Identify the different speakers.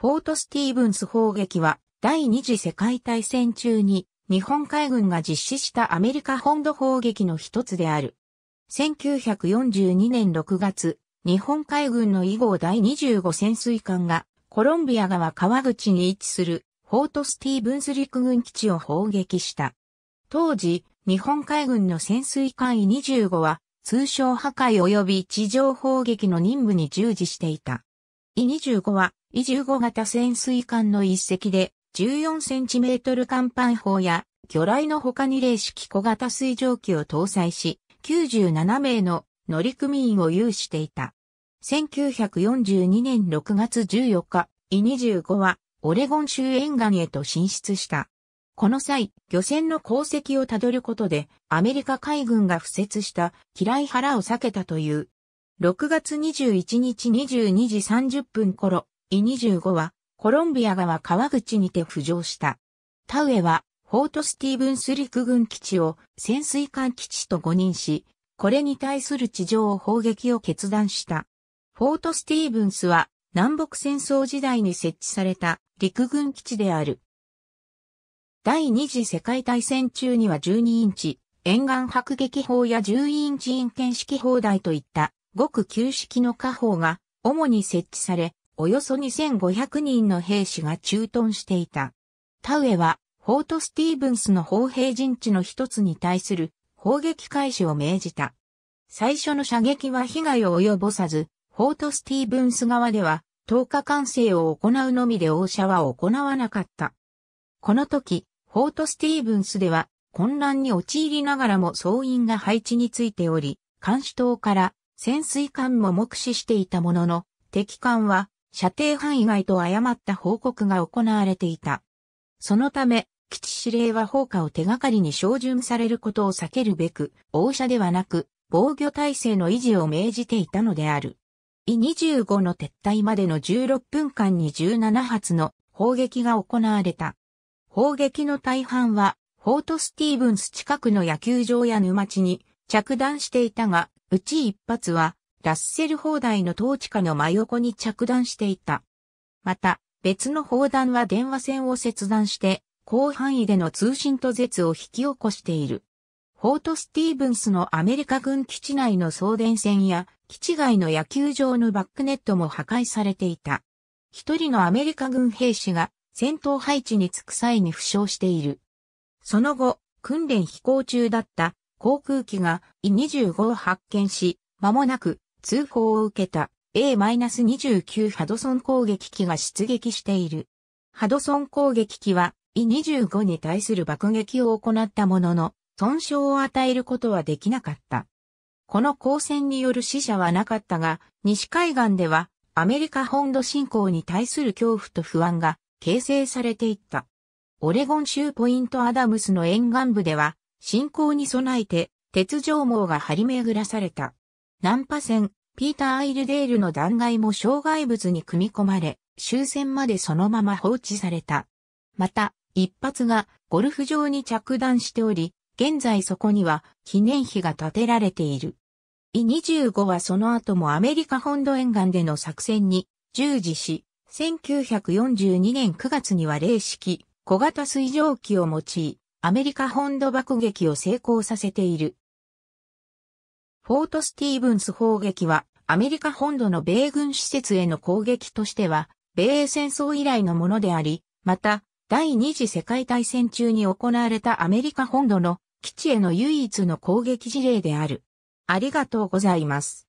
Speaker 1: フォート・スティーブンス砲撃は第二次世界大戦中に日本海軍が実施したアメリカ本土砲撃の一つである。1942年6月、日本海軍の以号第25潜水艦がコロンビア川川口に位置するフォート・スティーブンス陸軍基地を砲撃した。当時、日本海軍の潜水艦 E25 は通称破壊及び地上砲撃の任務に従事していた。E25 はイ15型潜水艦の一隻で、14センチメートル甲板砲や、魚雷の他に霊式小型水蒸気を搭載し、97名の乗組員を有していた。1942年6月14日、イ25は、オレゴン州沿岸へと進出した。この際、漁船の功績をたどることで、アメリカ海軍が付設した嫌い腹を避けたという。6月21日22時30分頃、E25 はコロンビア側川口にて浮上した。田植えはフォートスティーブンス陸軍基地を潜水艦基地と誤認し、これに対する地上砲撃を決断した。フォートスティーブンスは南北戦争時代に設置された陸軍基地である。第二次世界大戦中には12インチ、沿岸迫撃砲や10インチ陰剣式砲台といった、極旧式の火砲が主に設置され、およそ2500人の兵士が駐屯していた。田植えは、フォート・スティーブンスの砲兵陣地の一つに対する砲撃開始を命じた。最初の射撃は被害を及ぼさず、フォート・スティーブンス側では10日完制を行うのみで応射は行わなかった。この時、フォート・スティーブンスでは混乱に陥りながらも総員が配置についており、監視塔から潜水艦も目視していたものの、敵艦は射程範囲外と誤った報告が行われていた。そのため、基地司令は放火を手がかりに照準されることを避けるべく、応射ではなく、防御体制の維持を命じていたのである。E25 の撤退までの16分間に17発の砲撃が行われた。砲撃の大半は、フォートスティーブンス近くの野球場や沼地に着弾していたが、うち一発はラッセル砲台の統治下の真横に着弾していた。また、別の砲弾は電話線を切断して、広範囲での通信途絶を引き起こしている。フォート・スティーブンスのアメリカ軍基地内の送電線や、基地外の野球場のバックネットも破壊されていた。一人のアメリカ軍兵士が戦闘配置に着く際に負傷している。その後、訓練飛行中だった航空機が E25 を発見し、間もなく通報を受けた A-29 ハドソン攻撃機が出撃している。ハドソン攻撃機は E-25 に対する爆撃を行ったものの、損傷を与えることはできなかった。この交戦による死者はなかったが、西海岸ではアメリカ本土侵攻に対する恐怖と不安が形成されていった。オレゴン州ポイントアダムスの沿岸部では、侵攻に備えて鉄条網が張り巡らされた。南波線、ピーター・アイルデールの断崖も障害物に組み込まれ、終戦までそのまま放置された。また、一発がゴルフ場に着弾しており、現在そこには記念碑が建てられている。E25 はその後もアメリカ本土沿岸での作戦に従事し、1942年9月には零式小型水蒸気を用い、アメリカ本土爆撃を成功させている。フォートスティーブンス砲撃は、アメリカ本土の米軍施設への攻撃としては、米英戦争以来のものであり、また、第二次世界大戦中に行われたアメリカ本土の基地への唯一の攻撃事例である。ありがとうございます。